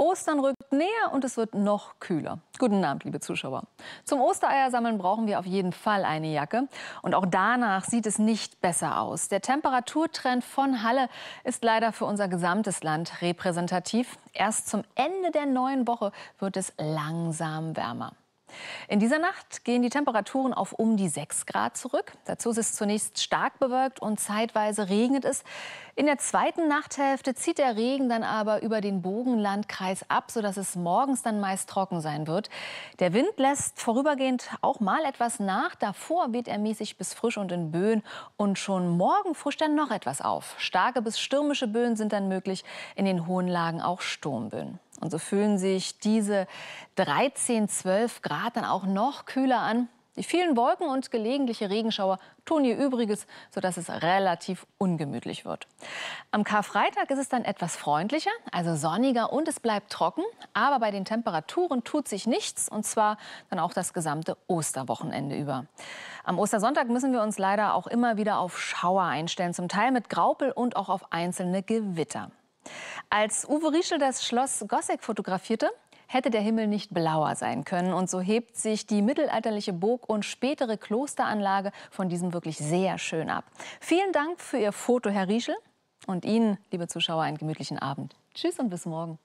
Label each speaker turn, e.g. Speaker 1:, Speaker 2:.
Speaker 1: Ostern rückt näher und es wird noch kühler. Guten Abend, liebe Zuschauer. Zum Ostereiersammeln brauchen wir auf jeden Fall eine Jacke. Und auch danach sieht es nicht besser aus. Der Temperaturtrend von Halle ist leider für unser gesamtes Land repräsentativ. Erst zum Ende der neuen Woche wird es langsam wärmer. In dieser Nacht gehen die Temperaturen auf um die 6 Grad zurück. Dazu ist es zunächst stark bewölkt und zeitweise regnet es. In der zweiten Nachthälfte zieht der Regen dann aber über den Bogenlandkreis ab, sodass es morgens dann meist trocken sein wird. Der Wind lässt vorübergehend auch mal etwas nach. Davor weht er mäßig bis frisch und in Böen. Und schon morgen frischt er noch etwas auf. Starke bis stürmische Böen sind dann möglich, in den hohen Lagen auch Sturmböen. Und so also fühlen sich diese 13, 12 Grad dann auch noch kühler an. Die vielen Wolken und gelegentliche Regenschauer tun ihr Übriges, sodass es relativ ungemütlich wird. Am Karfreitag ist es dann etwas freundlicher, also sonniger und es bleibt trocken. Aber bei den Temperaturen tut sich nichts und zwar dann auch das gesamte Osterwochenende über. Am Ostersonntag müssen wir uns leider auch immer wieder auf Schauer einstellen, zum Teil mit Graupel und auch auf einzelne Gewitter. Als Uwe Rieschel das Schloss Gossek fotografierte, hätte der Himmel nicht blauer sein können. Und so hebt sich die mittelalterliche Burg und spätere Klosteranlage von diesem wirklich sehr schön ab. Vielen Dank für Ihr Foto, Herr Rieschel. Und Ihnen, liebe Zuschauer, einen gemütlichen Abend. Tschüss und bis morgen.